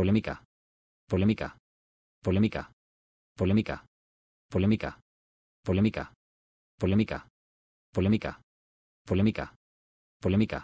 Polémica. Polémica. Polémica. Polémica. Polémica. Polémica. Polémica. Polémica. Polémica. Polémica.